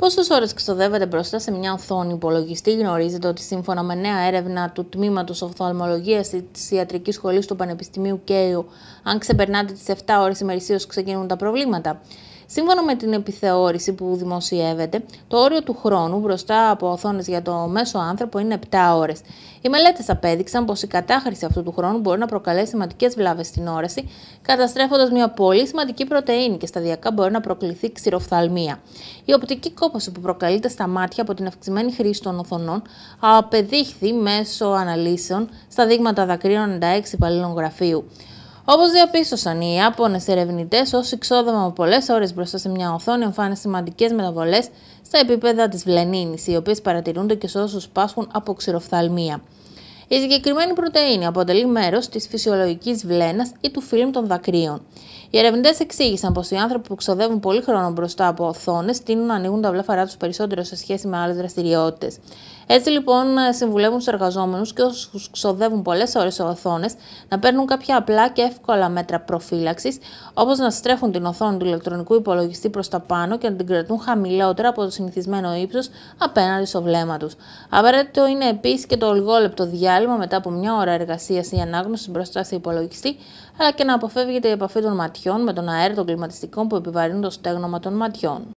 Πόσες ώρες ξοδεύετε μπροστά σε μια οθόνη υπολογιστή, γνωρίζετε ότι σύμφωνα με νέα έρευνα του τμήματος οφθαλμολογίας της Ιατρικής Σχολής του Πανεπιστημίου Κέιου, αν ξεπερνάτε τις 7 ώρες ημερησίως ξεκινούν τα προβλήματα. Σύμφωνα με την επιθεώρηση που δημοσιεύεται, το όριο του χρόνου μπροστά από οθόνες για το μέσο άνθρωπο είναι 7 ώρες. Οι μελέτες απέδειξαν πως η κατάχρηση αυτού του χρόνου μπορεί να προκαλέσει σημαντικέ βλάβες στην όραση, καταστρέφοντας μια πολύ σημαντική πρωτενη και σταδιακά μπορεί να προκληθεί ξηροφθαλμία. Η οπτική κόπωση που προκαλείται στα μάτια από την αυξημένη χρήση των οθονών απεδείχθη μέσω αναλύσεων στα δείγματα δακρύων 96 υπαλλήλων γραφείου. Όπως διαπίστωσαν οι Ιάπωνες ερευνητές, ως εξόδωμα από πολλές ώρες μπροστά σε μια οθόνη εμφάνισαν σημαντικές μεταβολές στα επίπεδα της βλενίνης, οι οποίες παρατηρούνται και σε όσους πάσχουν από ξηροφθαλμία. Η συγκεκριμένη πρωτενη αποτελεί μέρος της φυσιολογικής βλένας ή του φιλμ των δακρύων. Οι ερευνητές εξήγησαν πως οι άνθρωποι που ξοδεύουν πολύ χρόνο μπροστά από οθόνες τείνουν να ανοίγουν τα βλέφαρά τους περισσότερο σε σχέση με άλλες δραστηριότητες. Έτσι λοιπόν συμβουλεύουν στους εργαζόμενους και όσους ξοδεύουν πολλές ώρες σε οθόνες να παίρνουν κάποια απλά και εύκολα μέτρα προφύλαξης, όπως να στρέφουν την οθόνη του ηλεκτρονικού υπολογιστή προς τα πάνω και να την κρατούν χαμηλότερα από το συνηθισμένο ύψος απέναντι στο βλέμμα τους. Απαραίτητο είναι επίσης και το λιγόλεπτο διάλειμμα διάλειμμα μετά από μια ώρα εργασίας ή ανάγνωση μπροστά σε υπολογιστή, αλλά και να αποφεύγεται η επαφή των ματιών με τον αέρα των κλιματιστικών που επιβαρύνουν το στέγνομα των ματιών.